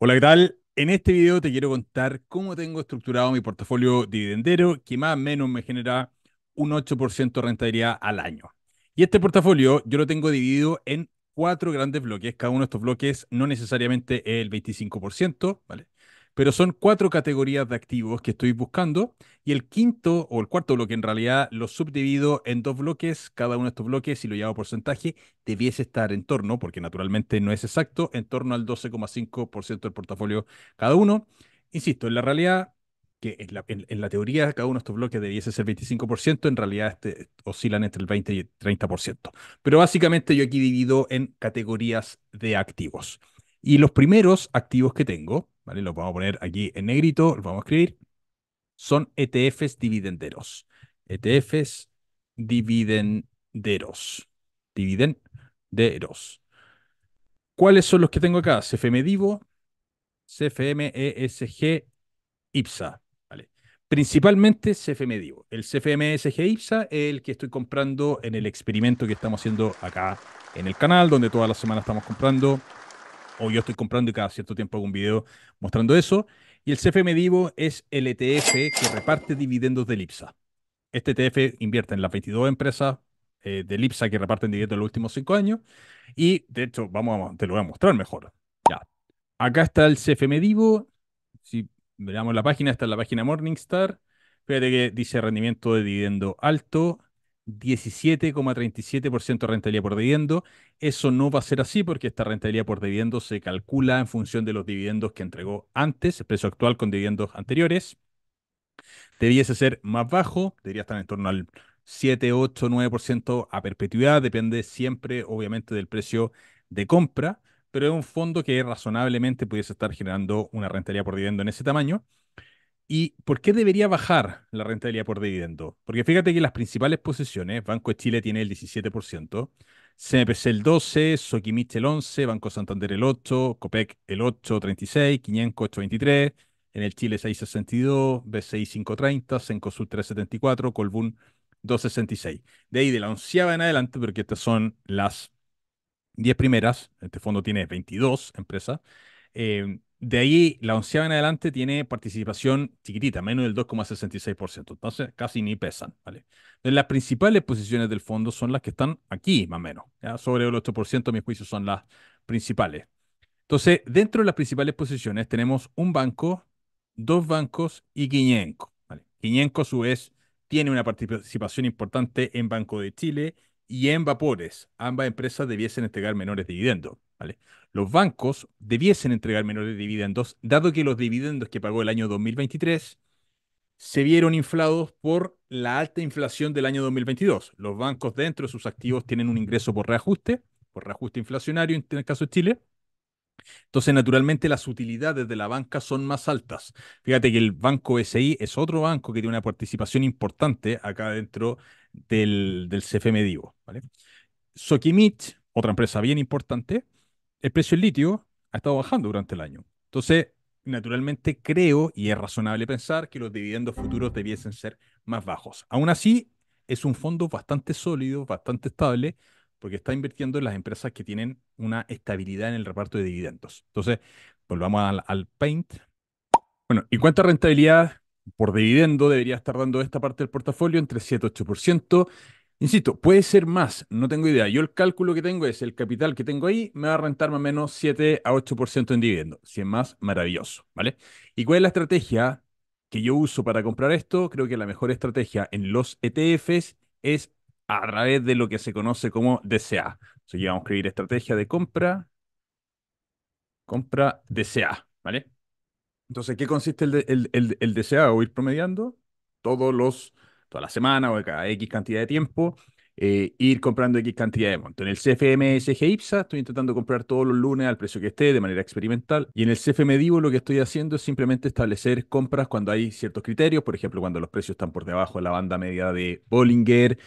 Hola, ¿qué tal? En este video te quiero contar cómo tengo estructurado mi portafolio dividendero que más o menos me genera un 8% de rentabilidad al año. Y este portafolio yo lo tengo dividido en cuatro grandes bloques. Cada uno de estos bloques no necesariamente el 25%, ¿vale? Pero son cuatro categorías de activos que estoy buscando y el quinto o el cuarto bloque en realidad lo subdivido en dos bloques. Cada uno de estos bloques, si lo llamo porcentaje, debiese estar en torno, porque naturalmente no es exacto, en torno al 12,5% del portafolio cada uno. Insisto, en la realidad que en la, teoría cada uno de estos bloques debiese ser 25%, en realidad este, oscilan entre el 20 y el 30%. Pero básicamente yo aquí divido en categorías de activos. Y los primeros activos que tengo lo vamos a poner aquí en negrito, lo vamos a escribir. Son ETFs dividenderos. ETFs dividenderos. Dividenderos. ¿Cuáles son los que tengo acá? CFM Divo, CFM ESG, IPSA. ¿vale? Principalmente CFM Divo. El CFM ESG IPSA es el que estoy comprando en el experimento que estamos haciendo acá en el canal, donde todas las semanas estamos comprando o yo estoy comprando y cada cierto tiempo hago un video mostrando eso. Y el CFM Divo es el ETF que reparte dividendos de Lipsa. Este ETF invierte en las 22 empresas eh, de Lipsa que reparten dividendos en los últimos 5 años. Y de hecho, vamos te lo voy a mostrar mejor. Ya. Acá está el CFM Divo. Si veamos la página, está en la página Morningstar. Fíjate que dice rendimiento de dividendo alto. 17,37% de rentabilidad por dividendo. Eso no va a ser así porque esta rentabilidad por dividendo se calcula en función de los dividendos que entregó antes, el precio actual con dividendos anteriores. Debiese ser más bajo, debería estar en torno al 7, 8, 9% a perpetuidad, depende siempre obviamente del precio de compra, pero es un fondo que razonablemente pudiese estar generando una rentabilidad por dividendo en ese tamaño. ¿Y por qué debería bajar la rentabilidad por dividendo? Porque fíjate que las principales posiciones, Banco de Chile tiene el 17%, CNPC el 12%, Soquimich el 11%, Banco Santander el 8%, COPEC el 8, 36%, Quiñenco 23%, en el Chile 6,62%, BCI 5,30%, 3, 3,74%, Colbún 2,66%. De ahí de la onceava en adelante, porque estas son las 10 primeras, este fondo tiene 22 empresas, eh, de ahí, la onceava en adelante tiene participación chiquitita, menos del 2,66%. Entonces, casi ni pesan. ¿vale? las principales posiciones del fondo son las que están aquí, más o menos. Sobre el 8%, mis juicios son las principales. Entonces, dentro de las principales posiciones tenemos un banco, dos bancos y Quiñenco. ¿vale? a su vez, tiene una participación importante en Banco de Chile y en Vapores. Ambas empresas debiesen entregar menores dividendos. Los bancos debiesen entregar menores dividendos, dado que los dividendos que pagó el año 2023 se vieron inflados por la alta inflación del año 2022. Los bancos dentro de sus activos tienen un ingreso por reajuste, por reajuste inflacionario en el caso de Chile. Entonces, naturalmente, las utilidades de la banca son más altas. Fíjate que el banco SI es otro banco que tiene una participación importante acá dentro del, del CFM Divo. ¿vale? otra empresa bien importante, el precio del litio ha estado bajando durante el año. Entonces, naturalmente creo y es razonable pensar que los dividendos futuros debiesen ser más bajos. Aún así, es un fondo bastante sólido, bastante estable, porque está invirtiendo en las empresas que tienen una estabilidad en el reparto de dividendos. Entonces, volvamos al, Paint. Bueno, ¿y cuánta rentabilidad por dividendo debería estar dando esta parte del portafolio? Entre 7 y 8%. Insisto, puede ser más, no tengo idea. Yo el cálculo que tengo es el capital que tengo ahí me va a rentar más o menos 7 a 8% en dividendo. Si es más, maravilloso, ¿vale? ¿Y cuál es la estrategia que yo uso para comprar esto? Creo que la mejor estrategia en los ETFs es a través de lo que se conoce como DCA. Entonces, vamos a escribir estrategia de compra, compra DCA, ¿vale? Entonces, ¿qué consiste el, el, o ir promediando? Todos los toda la semana o cada X cantidad de tiempo, eh, ir comprando X cantidad de monto. En el CFMSG IPSA estoy intentando comprar todos los lunes al precio que esté de manera experimental. Y en el CFM Divo lo que estoy haciendo es simplemente establecer compras cuando hay ciertos criterios, por ejemplo, cuando los precios están por debajo de la banda media de Bollinger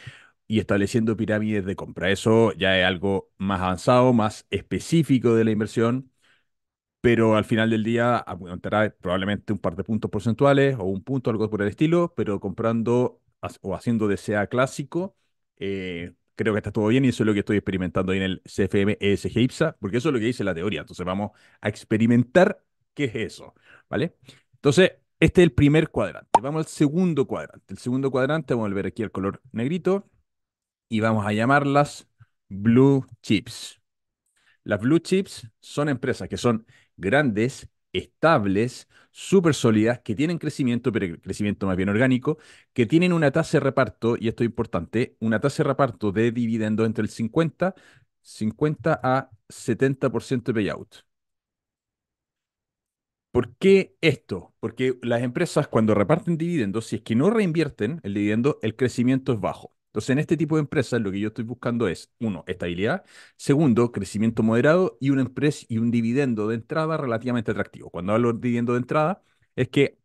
y estableciendo pirámides de compra. Eso ya es algo más avanzado, más específico de la inversión, pero al final del día aumentará probablemente un par de puntos porcentuales o un punto, algo por el estilo, pero comprando o haciendo de clásico, eh, creo que está todo bien y eso es lo que estoy experimentando en el CFM ESG IPSA, porque eso es lo que dice la teoría. Entonces vamos a experimentar qué es eso, ¿vale? Entonces, este es el primer cuadrante. Vamos al segundo cuadrante. El segundo cuadrante, vamos a volver aquí al color negrito y vamos a llamarlas blue chips. Las blue chips son empresas que son grandes, estables, súper sólidas, que tienen crecimiento, pero crecimiento más bien orgánico, que tienen una tasa de reparto, y esto es importante, una tasa de reparto de dividendos entre el 50, 50 a 70% de payout. ¿Por qué esto? Porque las empresas cuando reparten dividendos, si es que no reinvierten el dividendo, el crecimiento es bajo. Entonces, en este tipo de empresas lo que yo estoy buscando es, uno, estabilidad, segundo, crecimiento moderado y empresa y un dividendo de entrada relativamente atractivo. Cuando hablo de dividendo de entrada, es que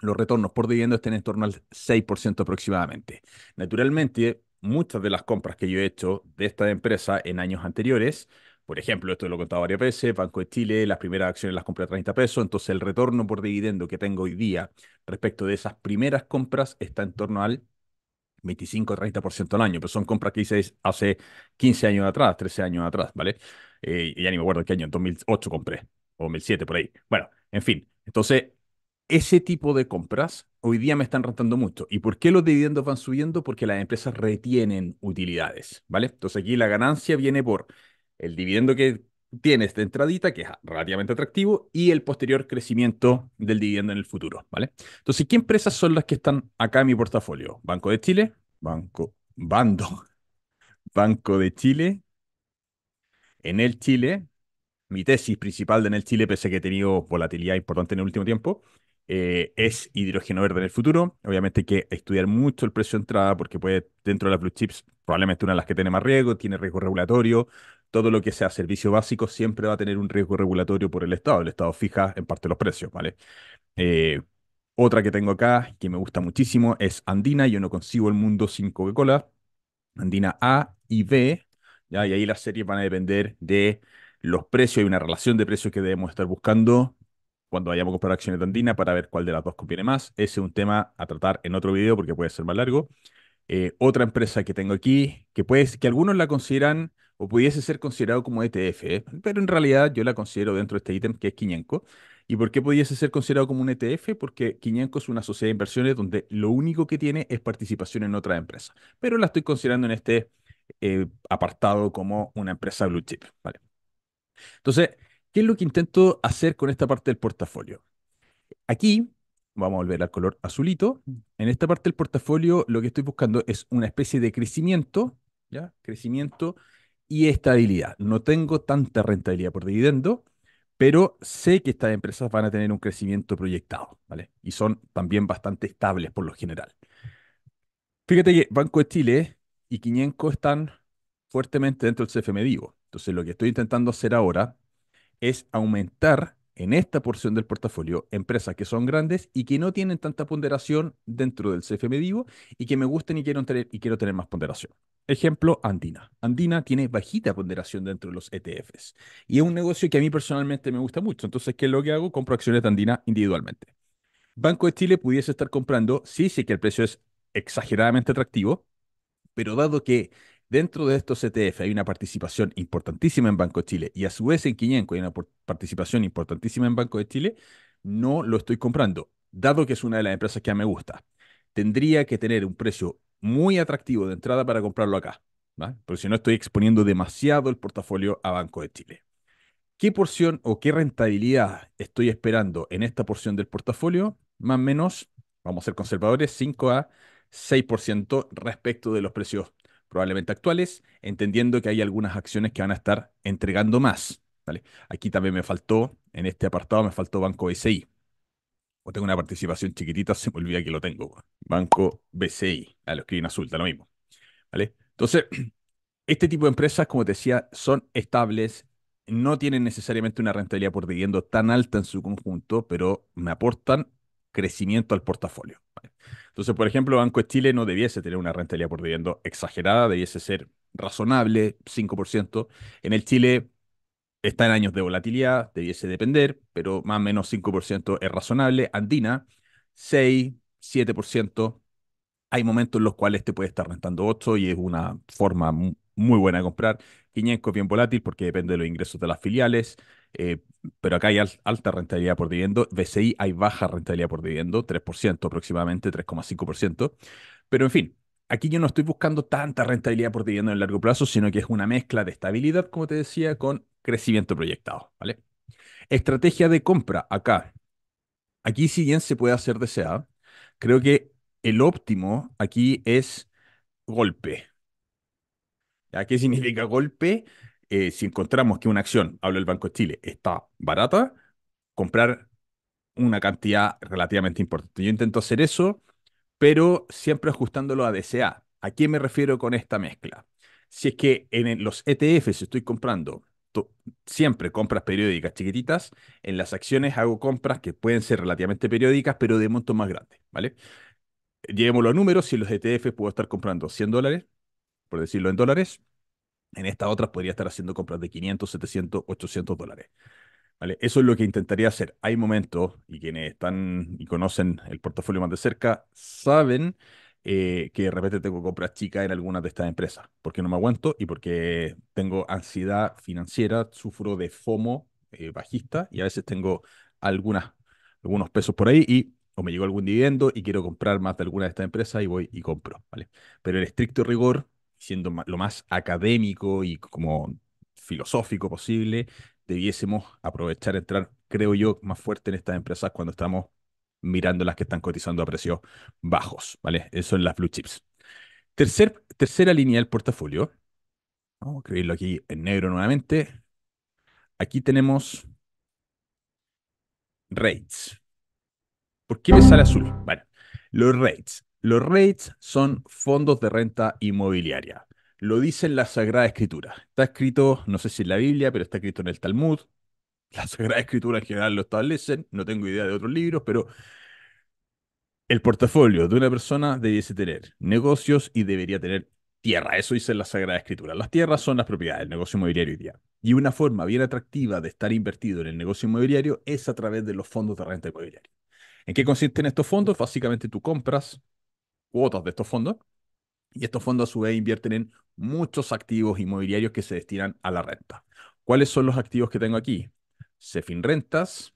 los retornos por dividendo estén en torno al 6% aproximadamente. Naturalmente, muchas de las compras que yo he hecho de esta empresa en años anteriores, por ejemplo, esto lo he contado varias veces, Banco de Chile, las primeras acciones las compré a 30 pesos, entonces el retorno por dividendo que tengo hoy día respecto de esas primeras compras está en torno al 25 30% al año, pero son compras que hice hace 15 años atrás, 13 años atrás, ¿vale? Eh, y ya ni me acuerdo qué año, en 2008 compré, o 2007 por ahí. Bueno, en fin, entonces ese tipo de compras hoy día me están rentando mucho. ¿Y por qué los dividendos van subiendo? Porque las empresas retienen utilidades, ¿vale? Entonces aquí la ganancia viene por el dividendo que tiene esta entradita que es relativamente atractivo y el posterior crecimiento del dividendo en el futuro, ¿vale? Entonces, ¿qué empresas son las que están acá en mi portafolio? Banco de Chile, Banco, Bando, Banco de Chile, En el Chile, mi tesis principal de el Chile, pese a que he tenido volatilidad importante en el último tiempo, eh, es hidrógeno verde en el futuro. Obviamente hay que estudiar mucho el precio de entrada porque puede, dentro de las blue chips, probablemente una de las que tiene más riesgo, tiene riesgo regulatorio, todo lo que sea servicio básico siempre va a tener un riesgo regulatorio por el Estado. El Estado fija en parte los precios, ¿vale? Eh, otra que tengo acá que me gusta muchísimo es Andina. Yo no consigo el mundo sin Coca-Cola. Andina A y B. ¿ya? Y ahí las series van a depender de los precios. Hay una relación de precios que debemos estar buscando cuando vayamos a comprar acciones de Andina para ver cuál de las dos conviene más. Ese es un tema a tratar en otro video porque puede ser más largo. Eh, otra empresa que tengo aquí, que, puede, que algunos la consideran o pudiese ser considerado como ETF, pero en realidad yo la considero dentro de este ítem que es Quiñenco. ¿Y por qué pudiese ser considerado como un ETF? Porque Quiñenco es una sociedad de inversiones donde lo único que tiene es participación en otra empresa, pero la estoy considerando en este eh, apartado como una empresa blue chip. ¿vale? Entonces, ¿qué es lo que intento hacer con esta parte del portafolio? Aquí vamos a volver al color azulito. Mm. En esta parte del portafolio lo que estoy buscando es una especie de crecimiento, ¿ya? Crecimiento y estabilidad. No tengo tanta rentabilidad por dividendo, pero sé que estas empresas van a tener un crecimiento proyectado, ¿vale? Y son también bastante estables por lo general. Fíjate que Banco de Chile y Quiñenco están fuertemente dentro del CFM Vivo. Entonces, lo que estoy intentando hacer ahora es aumentar en esta porción del portafolio empresas que son grandes y que no tienen tanta ponderación dentro del CFM Vivo y que me gusten y quiero tener, y quiero tener más ponderación. Ejemplo, Andina. Andina tiene bajita ponderación dentro de los ETFs y es un negocio que a mí personalmente me gusta mucho. Entonces, ¿qué es lo que hago? Compro acciones de Andina individualmente. Banco de Chile pudiese estar comprando, sí, sí que el precio es exageradamente atractivo, pero dado que Dentro de estos ETF hay una participación importantísima en Banco de Chile y a su vez en Quiñenco hay una participación importantísima en Banco de Chile, no lo estoy comprando, dado que es una de las empresas que a mí me gusta. Tendría que tener un precio muy atractivo de entrada para comprarlo acá, porque si no estoy exponiendo demasiado el portafolio a Banco de Chile. ¿Qué porción o qué rentabilidad estoy esperando en esta porción del portafolio? Más o menos, vamos a ser conservadores, 5 a 6% respecto de los precios probablemente actuales, entendiendo que hay algunas acciones que van a estar entregando más. ¿vale? Aquí también me faltó, en este apartado me faltó Banco BCI. O tengo una participación chiquitita, se me olvida que lo tengo. Banco BCI, a lo que en azul, lo mismo. ¿vale? Entonces, este tipo de empresas, como te decía, son estables, no tienen necesariamente una rentabilidad por dividendo tan alta en su conjunto, pero me aportan crecimiento al portafolio. Entonces, por ejemplo, Banco de Chile no debiese tener una rentabilidad por dividendo exagerada, debiese ser razonable, 5%. En el Chile está en años de volatilidad, debiese depender, pero más o menos 5% es razonable. Andina, 6, 7%. Hay momentos en los cuales te puede estar rentando 8 y es una forma muy buena de comprar. 500 es bien volátil porque depende de los ingresos de las filiales. Eh, pero acá hay alta rentabilidad por dividendo. BCI hay baja rentabilidad por dividendo, 3% aproximadamente, 3,5%. Pero en fin, aquí yo no estoy buscando tanta rentabilidad por dividendo en el largo plazo, sino que es una mezcla de estabilidad, como te decía, con crecimiento proyectado. Estrategia de compra acá. Aquí, sí bien se puede hacer deseada, creo que el óptimo aquí es golpe. ¿Ya? ¿Qué significa golpe? Eh, si encontramos que una acción, hablo del Banco de Chile, está barata, comprar una cantidad relativamente importante. Yo intento hacer eso, pero siempre ajustándolo a DCA. ¿A qué me refiero con esta mezcla? Si es que en los ETFs estoy comprando siempre compras periódicas chiquititas, en las acciones hago compras que pueden ser relativamente periódicas, pero de monto más grande. ¿vale? los a números, si los ETF puedo estar comprando 100 dólares, por decirlo en dólares, en estas otras podría estar haciendo compras de 500, 700, 800 dólares. ¿Vale? Eso es lo que intentaría hacer. Hay momentos, y quienes están y conocen el portafolio más de cerca, saben eh, que de repente tengo compras chicas en algunas de estas empresas, porque no me aguanto y porque tengo ansiedad financiera, sufro de FOMO eh, bajista y a veces tengo algunos pesos por ahí y o me llegó algún dividendo y quiero comprar más de alguna de estas empresas y voy y compro, ¿vale? Pero el estricto rigor siendo lo más académico y como filosófico posible, debiésemos aprovechar, entrar, creo yo, más fuerte en estas empresas cuando estamos mirando las que están cotizando a precios bajos, ¿vale? Eso en las blue chips. Tercer, tercera línea del portafolio, vamos a escribirlo aquí en negro nuevamente. Aquí tenemos rates. ¿Por qué me sale azul? Bueno, los rates. Los REITs son fondos de renta inmobiliaria. Lo dice en la Sagrada Escritura. Está escrito, no sé si en la Biblia, pero está escrito en el Talmud. La Sagrada Escritura en general lo establecen. No tengo idea de otros libros, pero el portafolio de una persona debiese tener negocios y debería tener tierra. Eso dice en la Sagrada Escritura. Las tierras son las propiedades del negocio inmobiliario hoy día. Y una forma bien atractiva de estar invertido en el negocio inmobiliario es a través de los fondos de renta inmobiliaria. ¿En qué consisten estos fondos? Básicamente tú compras cuotas de estos fondos. Y estos fondos a su vez invierten en muchos activos inmobiliarios que se destinan a la renta. ¿Cuáles son los activos que tengo aquí? CEFIN Rentas,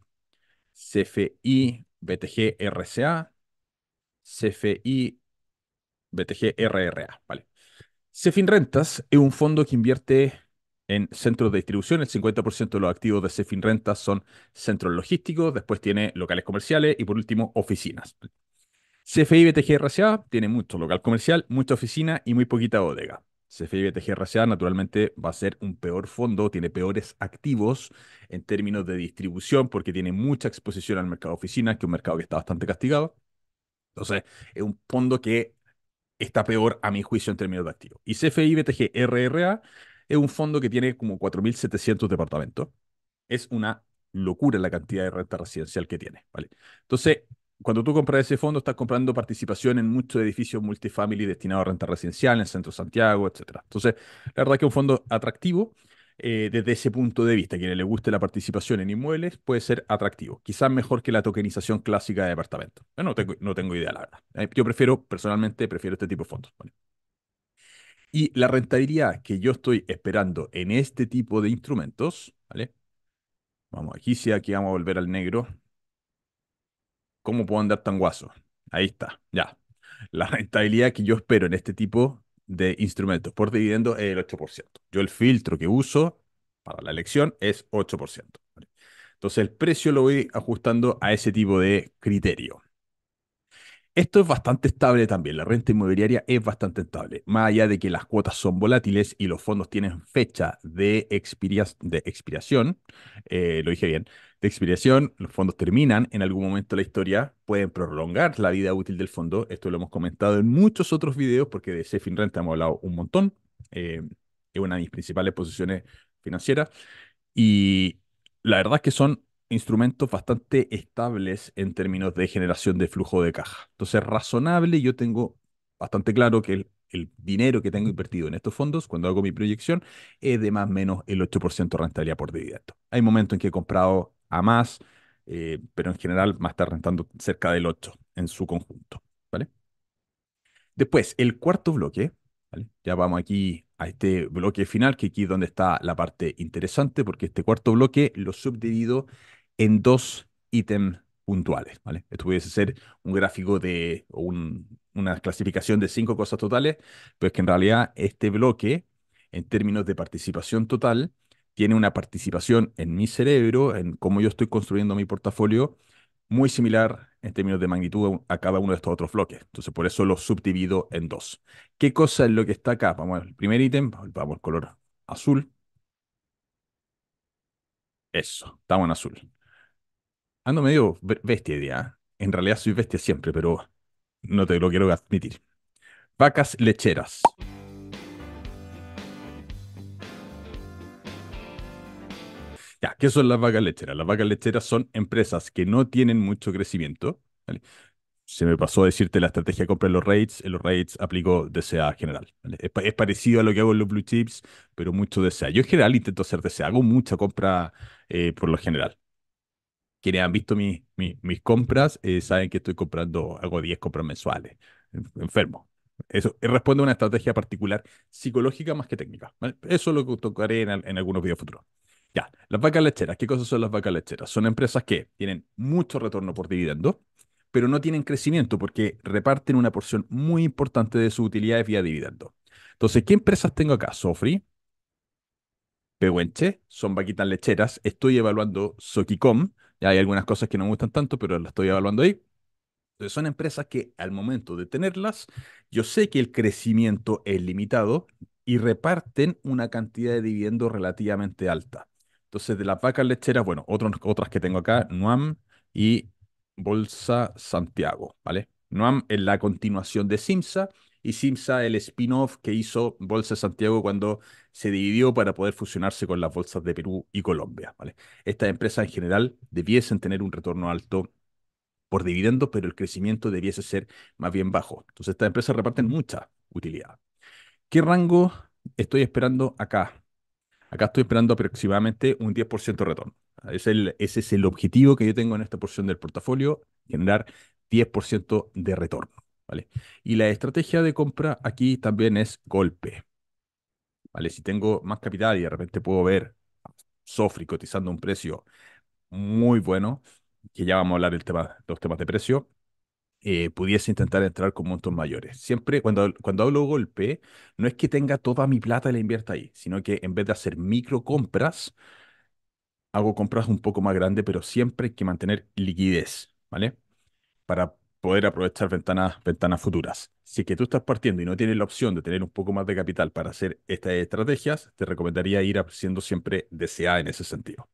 CFI BTG RCA, CFI BTG RRA. Vale. CEFIN Rentas es un fondo que invierte en centros de distribución. El 50% de los activos de CEFIN Rentas son centros logísticos, después tiene locales comerciales y por último oficinas. CFI BTG tiene mucho local comercial, mucha oficina y muy poquita bodega. CFI BTG naturalmente va a ser un peor fondo, tiene peores activos en términos de distribución porque tiene mucha exposición al mercado oficina, que es un mercado que está bastante castigado. Entonces, es un fondo que está peor a mi juicio en términos de activos. Y CFI es un fondo que tiene como 4.700 departamentos. Es una locura la cantidad de renta residencial que tiene. ¿vale? Entonces, cuando tú compras ese fondo, estás comprando participación en muchos edificios multifamily destinados a renta residencial, en centro Santiago, etc. Entonces, la verdad que un fondo atractivo eh, desde ese punto de vista. Quien le guste la participación en inmuebles puede ser atractivo, quizás mejor que la tokenización clásica de departamentos. no tengo, no tengo idea, la verdad. Eh, yo prefiero, personalmente, prefiero este tipo de fondos. Y la rentabilidad que yo estoy esperando en este tipo de instrumentos, ¿vale? Vamos aquí, si aquí vamos a volver al negro, ¿Cómo puedo andar tan guaso? Ahí está, ya. La rentabilidad que yo espero en este tipo de instrumentos por dividendo es el 8%. Yo el filtro que uso para la elección es 8%. Entonces el precio lo voy ajustando a ese tipo de criterio. Esto es bastante estable también, la renta inmobiliaria es bastante estable, más allá de que las cuotas son volátiles y los fondos tienen fecha de, expiración, eh, lo dije bien, de expiración, los fondos terminan en algún momento de la historia, pueden prolongar la vida útil del fondo, esto lo hemos comentado en muchos otros videos porque de Cefin Renta hemos hablado un montón, eh, es una de mis principales posiciones financieras y la verdad es que son instrumentos bastante estables en términos de generación de flujo de caja. Entonces, razonable, yo tengo bastante claro que el, dinero que tengo invertido en estos fondos, cuando hago mi proyección, es de más o menos el 8% de rentabilidad por dividendo. Hay momentos en que he comprado a más, eh, pero en general va a estar rentando cerca del 8% en su conjunto. ¿vale? Después, el cuarto bloque, ya vamos aquí a este bloque final, que aquí es donde está la parte interesante, porque este cuarto bloque lo subdivido en dos ítems puntuales, ¿vale? Esto pudiese ser un gráfico de una clasificación de cinco cosas totales, pero es que en realidad este bloque, en términos de participación total, tiene una participación en mi cerebro, en cómo yo estoy construyendo mi portafolio, muy similar en términos de magnitud a cada uno de estos otros bloques. Entonces, por eso lo subdivido en dos. ¿Qué cosa es lo que está acá? Vamos al primer ítem, vamos al color azul. Eso, estamos en azul ando medio bestia idea. ¿eh? En realidad soy bestia siempre, pero no te lo quiero admitir. Vacas lecheras. Ya, ¿qué son las vacas lecheras? Las vacas lecheras son empresas que no tienen mucho crecimiento. Se me pasó a decirte la estrategia de compra en los rates. En los rates aplico DCA general. Es, parecido a lo que hago en los blue chips, pero mucho DCA. Yo en general intento hacer DCA. Hago mucha compra eh, por lo general quienes han visto mis compras eh, saben que estoy comprando, hago 10 compras mensuales, enfermo. Eso responde a una estrategia particular psicológica más que técnica. Eso es lo que tocaré en, algunos videos futuros. Ya, las vacas lecheras, ¿qué cosas son las vacas lecheras? Son empresas que tienen mucho retorno por dividendo, pero no tienen crecimiento porque reparten una porción muy importante de sus utilidades vía dividendo. Entonces, ¿qué empresas tengo acá? Sofri, Pehuenche, son vaquitas lecheras. Estoy evaluando Sokicom, hay algunas cosas que no me gustan tanto, pero las estoy evaluando ahí. Entonces son empresas que al momento de tenerlas, yo sé que el crecimiento es limitado y reparten una cantidad de dividendos relativamente alta. Entonces, de las vacas lecheras, bueno, otras que tengo acá, Nuam y Bolsa Santiago, ¿vale? Nuam es la continuación de Simsa y Simsa, el spin-off que hizo Bolsa Santiago cuando se dividió para poder fusionarse con las bolsas de Perú y Colombia. Estas empresas en general debiesen tener un retorno alto por dividendos, pero el crecimiento debiese ser más bien bajo. Entonces estas empresas reparten mucha utilidad. ¿Qué rango estoy esperando acá? Acá estoy esperando aproximadamente un 10% de retorno. ese es el objetivo que yo tengo en esta porción del portafolio, generar 10% de retorno. Y la estrategia de compra aquí también es golpe, ¿vale? Si tengo más capital y de repente puedo ver Sofri cotizando un precio muy bueno, que ya vamos a hablar del tema, los temas de precio, eh, pudiese intentar entrar con montos mayores. Siempre cuando, cuando hablo golpe, no es que tenga toda mi plata y la invierta ahí, sino que en vez de hacer micro compras, hago compras un poco más grandes, pero siempre hay que mantener liquidez, ¿vale? Para poder aprovechar ventanas, ventanas futuras. Si es que tú estás partiendo y no tienes la opción de tener un poco más de capital para hacer estas estrategias, te recomendaría ir siendo siempre DCA en ese sentido.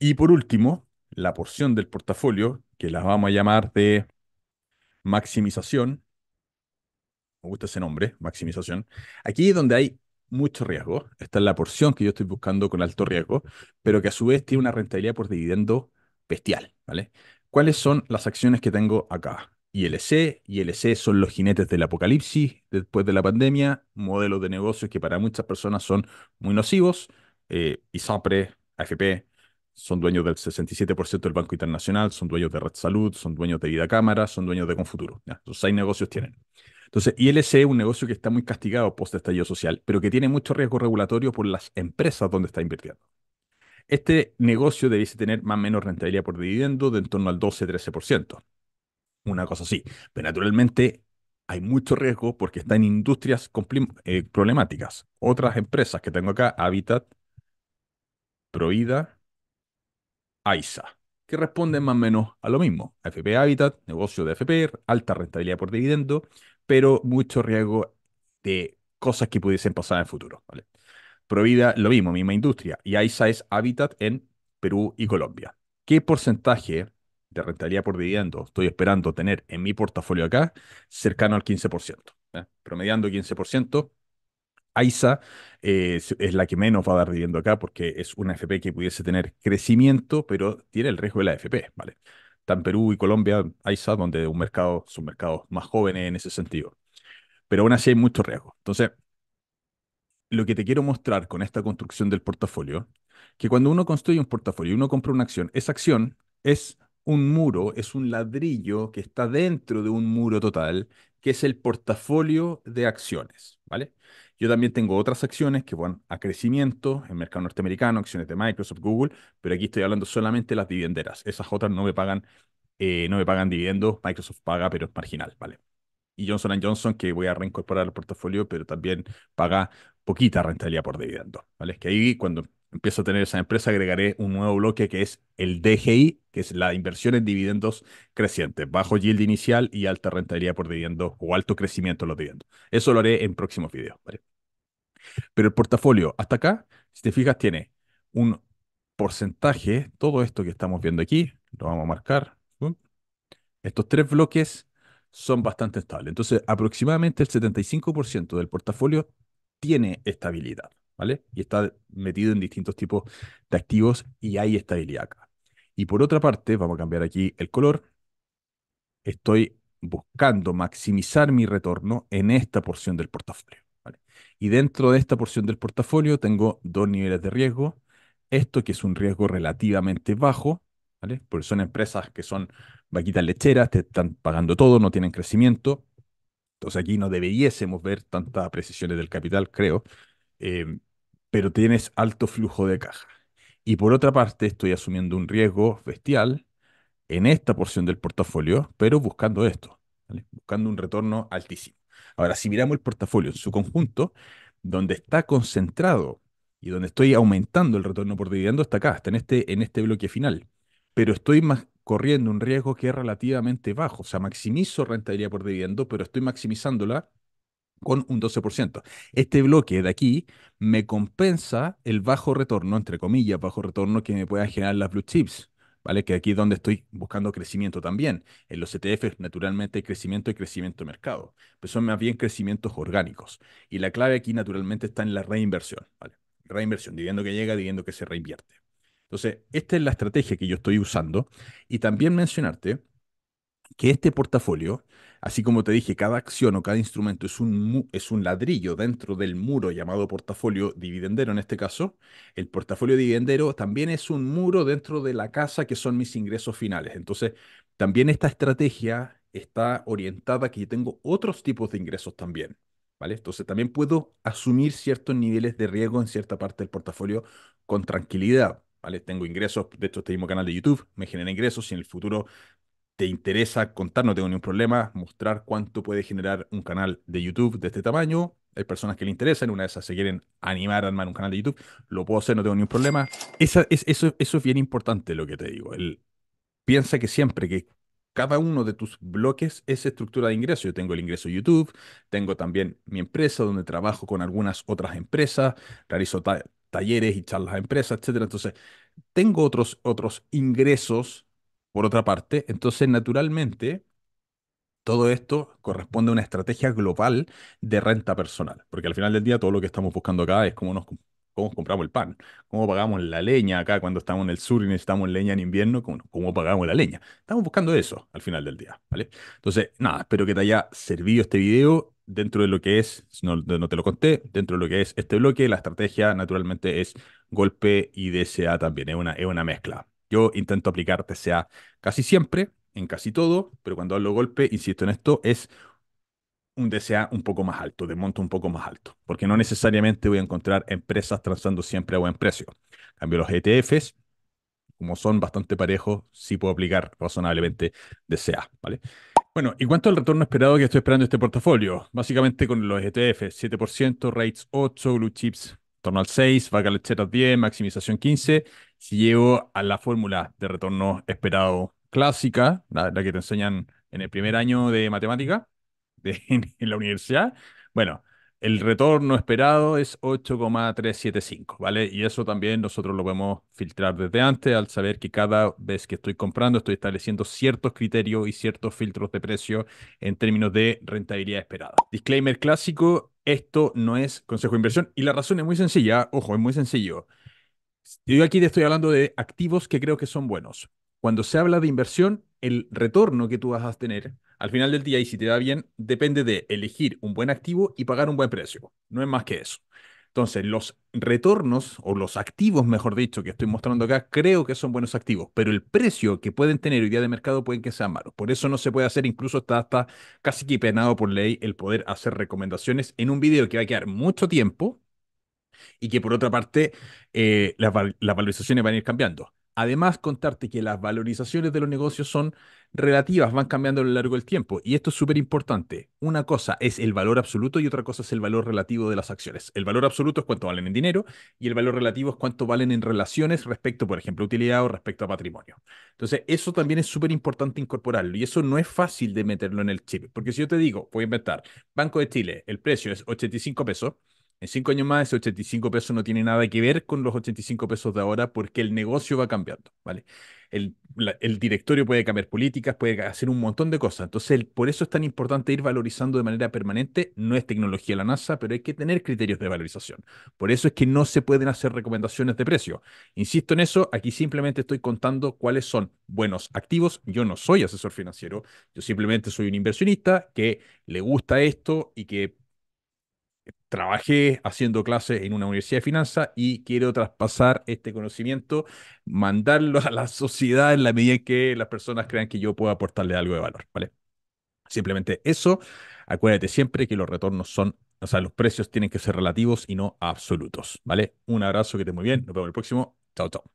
Y por último, la porción del portafolio, que la vamos a llamar de maximización. Me gusta ese nombre, maximización. Aquí es donde hay mucho riesgo. Esta es la porción que yo estoy buscando con alto riesgo, pero que a su vez tiene una rentabilidad por dividendo bestial, ¿vale? ¿Cuáles son las acciones que tengo acá? ILC, ILC son los jinetes del apocalipsis después de la pandemia, modelos de negocios que para muchas personas son muy nocivos, eh, ISAPRE, AFP, son dueños del 67% del Banco Internacional, son dueños de Red Salud, son dueños de Vida Cámara, son dueños de Confuturo. Ya, esos seis negocios tienen. Entonces, ILC es un negocio que está muy castigado post estallido social, pero que tiene mucho riesgo regulatorio por las empresas donde está invirtiendo. Este negocio debiese tener más o menos rentabilidad por dividendo de en torno al 12-13%. Una cosa así. Pero naturalmente hay mucho riesgo porque está en industrias eh, problemáticas. Otras empresas que tengo acá, Habitat, Proida, AISA, que responden más o menos a lo mismo. FP Habitat, negocio de FP, alta rentabilidad por dividendo, pero mucho riesgo de cosas que pudiesen pasar en el futuro. ¿vale? Provida, lo mismo, misma industria. Y AISA es Habitat en Perú y Colombia. ¿Qué porcentaje de rentabilidad por dividendo estoy esperando tener en mi portafolio acá? Cercano al 15%. ¿eh? Promediando 15%. AISA eh, es, la que menos va a dar dividendo acá porque es una FP que pudiese tener crecimiento, pero tiene el riesgo de la FP, ¿vale? Tan Perú y Colombia, AISA, donde un mercado, son mercados más jóvenes en ese sentido. Pero aún así hay mucho riesgo. Entonces, lo que te quiero mostrar con esta construcción del portafolio, que cuando uno construye un portafolio y uno compra una acción, esa acción es un muro, es un ladrillo que está dentro de un muro total, que es el portafolio de acciones, ¿vale? Yo también tengo otras acciones que van a crecimiento en mercado norteamericano, acciones de Microsoft, Google, pero aquí estoy hablando solamente de las dividenderas. Esas otras no me pagan, eh, no me pagan dividendos, Microsoft paga, pero es marginal, ¿vale? y Johnson Johnson, que voy a reincorporar al portafolio, pero también paga poquita rentabilidad por dividendo. ¿vale? Es que ahí cuando empiezo a tener esa empresa agregaré un nuevo bloque que es el DGI, que es la inversión en dividendos crecientes, bajo yield inicial y alta rentabilidad por dividendo o alto crecimiento en los dividendos. Eso lo haré en próximos videos. ¿vale? Pero el portafolio hasta acá, si te fijas, tiene un porcentaje, todo esto que estamos viendo aquí, lo vamos a marcar, estos tres bloques son bastante estables. Entonces, aproximadamente el 75% del portafolio tiene estabilidad, ¿vale? Y está metido en distintos tipos de activos y hay estabilidad acá. Y por otra parte, vamos a cambiar aquí el color, estoy buscando maximizar mi retorno en esta porción del portafolio. ¿vale? Y dentro de esta porción del portafolio tengo dos niveles de riesgo. Esto que es un riesgo relativamente bajo, ¿vale? porque son empresas que son vaquitas lecheras, te están pagando todo, no tienen crecimiento. Entonces aquí no deberíamos ver tantas precisiones del capital, creo, em, pero tienes alto flujo de caja. Y por otra parte, estoy asumiendo un riesgo bestial en esta porción del portafolio, pero buscando esto, buscando un retorno altísimo. Ahora, si miramos el portafolio en su conjunto, donde está concentrado y donde estoy aumentando el retorno por dividendo está acá, está en este, en este bloque final. Pero estoy más corriendo un riesgo que es relativamente bajo. O sea, maximizo rentabilidad por dividendo, pero estoy maximizándola con un 12%. Este bloque de aquí me compensa el bajo retorno, entre comillas, bajo retorno que me puedan generar las blue chips. ¿Vale? Que aquí es donde estoy buscando crecimiento también. En los ETFs, naturalmente, hay crecimiento y crecimiento de mercado, pero son más bien crecimientos orgánicos. Y la clave aquí, naturalmente, está en la reinversión, ¿vale? Reinversión, dividendo que llega, dividendo que se reinvierte. Entonces, esta es la estrategia que yo estoy usando. Y también mencionarte que este portafolio, así como te dije, cada acción o cada instrumento es un, es un ladrillo dentro del muro llamado portafolio dividendero en este caso, el portafolio dividendero también es un muro dentro de la casa que son mis ingresos finales. Entonces, también esta estrategia está orientada a que yo tengo otros tipos de ingresos también. ¿Vale? Entonces también puedo asumir ciertos niveles de riesgo en cierta parte del portafolio con tranquilidad. Tengo ingresos, de hecho, este mismo canal de YouTube me genera ingresos. Si en el futuro te interesa contar, no tengo ningún problema, mostrar cuánto puede generar un canal de YouTube de este tamaño. Hay personas que le interesan, una de esas se quieren animar a armar un canal de YouTube, lo puedo hacer, no tengo ningún problema. eso, eso es bien importante lo que te digo. El, piensa que siempre que cada uno de tus bloques es estructura de ingreso. Yo tengo el ingreso YouTube, tengo también mi empresa donde trabajo con algunas otras empresas, realizo tal talleres y charlas a empresas, etcétera. Entonces, tengo otros, otros ingresos, por otra parte. Entonces, naturalmente, todo esto corresponde a una estrategia global de renta personal, porque al final del día todo lo que estamos buscando acá es cómo nos cómo compramos el pan, cómo pagamos la leña acá cuando estamos en el sur y necesitamos leña en invierno, cómo, cómo pagamos la leña. Estamos buscando eso al final del día, ¿vale? Entonces, nada, espero que te haya servido este video dentro de lo que es, no, te lo conté, dentro de lo que es este bloque, la estrategia naturalmente es golpe y DSA también, es una, es una mezcla. Yo intento aplicar DSA casi siempre, en casi todo, pero cuando hablo golpe, insisto en esto, es un DSA un poco más alto, de monto un poco más alto, porque no necesariamente voy a encontrar empresas transando siempre a buen precio. cambio, los ETFs, como son bastante parejos, sí puedo aplicar razonablemente DSA, ¿vale? Bueno, ¿y cuánto es el retorno esperado que estoy esperando este portafolio? Básicamente con los e ETF, 7%, rates 8, blue chips torno al 6, vaca lechera 10, maximización 15. Si llego a la fórmula de retorno esperado clásica, la, que te enseñan en el primer año de matemática en la universidad, bueno, el retorno esperado es 8,375, ¿vale? Y eso también nosotros lo podemos filtrar desde antes al saber que cada vez que estoy comprando estoy estableciendo ciertos criterios y ciertos filtros de precio en términos de rentabilidad esperada. Disclaimer clásico, esto no es consejo de inversión y la razón es muy sencilla, ojo, es muy sencillo. Yo aquí te estoy hablando de activos que creo que son buenos. Cuando se habla de inversión, el retorno que tú vas a tener al final del día y si te va bien, depende de elegir un buen activo y pagar un buen precio. No es más que eso. Entonces, los retornos o los activos, mejor dicho, que estoy mostrando acá, creo que son buenos activos, pero el precio que pueden tener hoy día de mercado pueden que sean malos. Por eso no se puede hacer, incluso está, hasta casi que penado por ley el poder hacer recomendaciones en un video que va a quedar mucho tiempo y que por otra parte eh, las valorizaciones van a ir cambiando. Además, contarte que las valorizaciones de los negocios son relativas, van cambiando a lo largo del tiempo. Y esto es súper importante. Una cosa es el valor absoluto y otra cosa es el valor relativo de las acciones. El valor absoluto es cuánto valen en dinero y el valor relativo es cuánto valen en relaciones respecto, por ejemplo, a utilidad o respecto a patrimonio. Entonces, eso también es súper importante incorporarlo y eso no es fácil de meterlo en el chip. Porque si yo te digo, voy a inventar, Banco de Chile, el precio es 85 pesos en cinco años más, ese 85 pesos no tiene nada que ver con los 85 pesos de ahora porque el negocio va cambiando, ¿vale? El, directorio puede cambiar políticas, puede hacer un montón de cosas. Entonces, por eso es tan importante ir valorizando de manera permanente. No es tecnología la NASA, pero hay que tener criterios de valorización. Por eso es que no se pueden hacer recomendaciones de precio. Insisto en eso, aquí simplemente estoy contando cuáles son buenos activos. Yo no soy asesor financiero, yo simplemente soy un inversionista que le gusta esto y que trabajé haciendo clases en una universidad de finanzas y quiero traspasar este conocimiento, mandarlo a la sociedad en la medida en que las personas crean que yo puedo aportarle algo de valor, ¿vale? Simplemente eso, acuérdate siempre que los retornos son, o sea, los precios tienen que ser relativos y no absolutos, ¿vale? Un abrazo, que estés muy bien, nos vemos en el próximo, chao, chao.